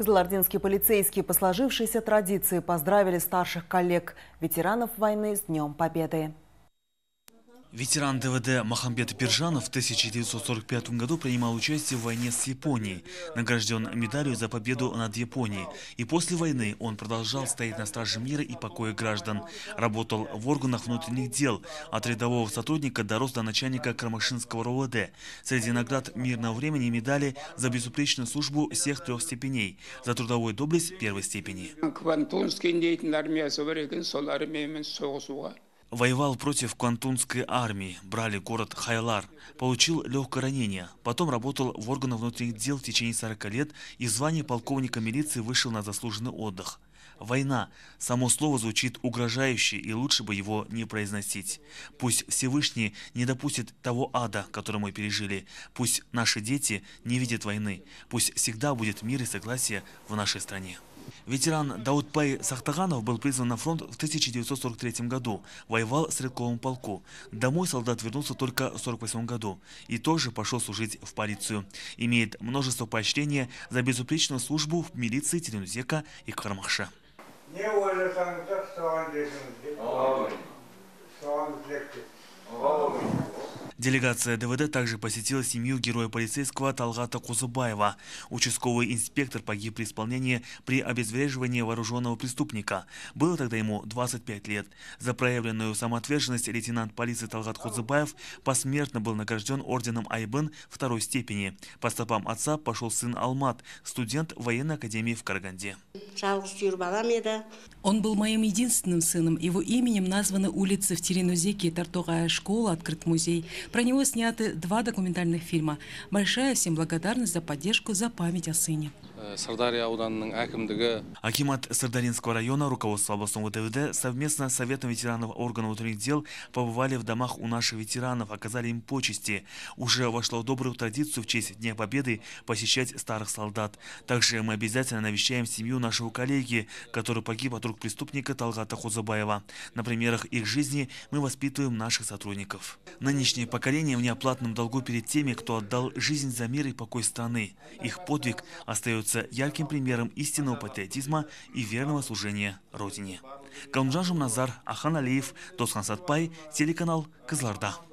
Кызылординские полицейские по сложившейся традиции поздравили старших коллег, ветеранов войны с Днем Победы. Ветеран ДВД Махамбет Пиржанов в 1945 году принимал участие в войне с Японией, награжден медалью за победу над Японией. И после войны он продолжал стоять на страже мира и покоя граждан. Работал в органах внутренних дел, от рядового сотрудника до роста начальника Крамашинского РОВД. Среди наград мирного времени медали за безупречную службу всех трех степеней, за трудовую доблесть первой степени. Воевал против Квантунской армии, брали город Хайлар, получил легкое ранение, потом работал в органах внутренних дел в течение 40 лет и звание полковника милиции вышел на заслуженный отдых. Война. Само слово звучит угрожающе, и лучше бы его не произносить. Пусть Всевышний не допустит того ада, который мы пережили. Пусть наши дети не видят войны. Пусть всегда будет мир и согласие в нашей стране. Ветеран Даутпай Сахтаганов был призван на фронт в 1943 году, воевал в стрелковом полку. Домой солдат вернулся только в 1948 году и тоже пошел служить в полицию. Имеет множество поощрения за безупречную службу в милиции Теленузека и Кармахша. Не а Делегация ДВД также посетила семью героя полицейского Талгата Кузубаева. Участковый инспектор погиб при исполнении при обезвреживании вооруженного преступника. Было тогда ему 25 лет. За проявленную самоотверженность лейтенант полиции Талгат Кузубаев посмертно был награжден орденом Айбен второй степени. По стопам отца пошел сын Алмат, студент военной академии в Караганде. Он был моим единственным сыном. Его именем названы улицы в Теренузике, Тартугая школа, открыт музей. Про него сняты два документальных фильма. Большая всем благодарность за поддержку, за память о сыне. Э, Сырдария ауданының әкімдігі. Акимат Сырдаринского района руководство областного ТВД совместно с Советом ветеранов органов внутренних дел побывали в домах у наших ветеранов, оказали им почести. Уже вошло в добрую традицию в честь Дня Победы посещать старых солдат. Также мы обязательно навещаем семью нашего коллеги, который погиб от рук преступника Талгата Хузабаева. На примерах их жизни мы воспитываем наших сотрудников. Нынешнее поколение в неоплатном долгу перед теми, кто отдал жизнь за мир и покой страны. Их подвиг остается является ярким примером истинного патриотизма и верного служения Родине. Калмжан Назар Ахан Алиев, Досхан Сатпай, телеканал «Казларда».